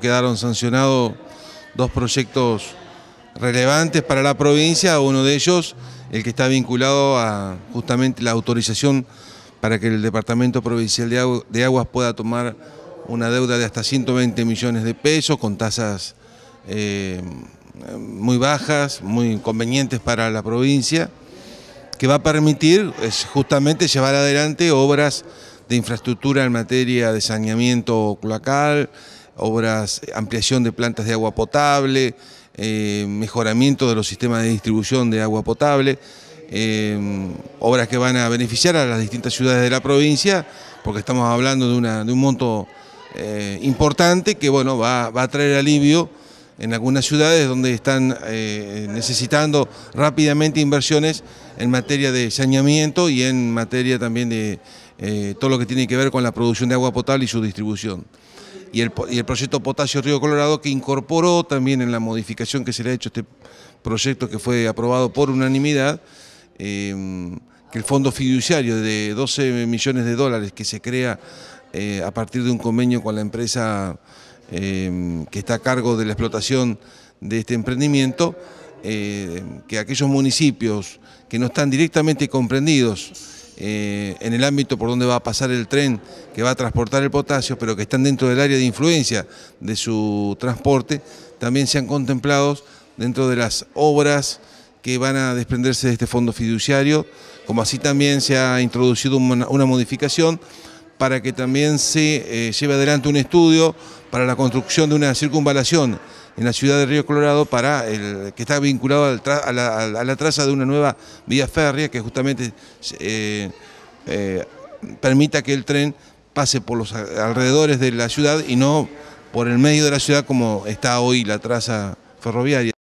Quedaron sancionados dos proyectos relevantes para la provincia, uno de ellos el que está vinculado a justamente la autorización para que el Departamento Provincial de, Aguas pueda tomar una deuda de hasta 120 millones de pesos con tasas eh, muy bajas, muy convenientes para la provincia, que va a permitir justamente llevar adelante obras de infraestructura en materia de saneamiento cloacal, obras, ampliación de plantas de agua potable, eh, mejoramiento de los sistemas de distribución de agua potable, eh, obras que van a beneficiar a las distintas ciudades de la provincia, porque estamos hablando de, un monto eh, importante que bueno, va, va, a traer alivio en algunas ciudades donde están necesitando rápidamente inversiones en materia de saneamiento y en materia también de todo lo que tiene que ver con la producción de agua potable y su distribución y el, proyecto Potasio Río Colorado que incorporó también en la modificación que se le ha hecho a este proyecto que fue aprobado por unanimidad, em, que el fondo fiduciario de 12 millones de dólares que se crea eh, a partir de un convenio con la empresa em, que está a cargo de la explotación de este emprendimiento, eh, que aquellos municipios que no están directamente comprendidos eh, en el ámbito por donde va a pasar el tren que va a transportar el potasio, pero que están dentro del área de influencia de su transporte, también sean contemplados dentro de las obras que van a desprenderse de este fondo fiduciario, como así también se ha introducido una modificación para que también se eh, lleve adelante un estudio para la construcción de una circunvalación en la ciudad de Río Colorado para el que está vinculado a, la, traza de una nueva vía férrea que justamente eh, eh, permita que el tren pase por los alrededores de la ciudad y no por el medio de la ciudad como está hoy la traza ferroviaria.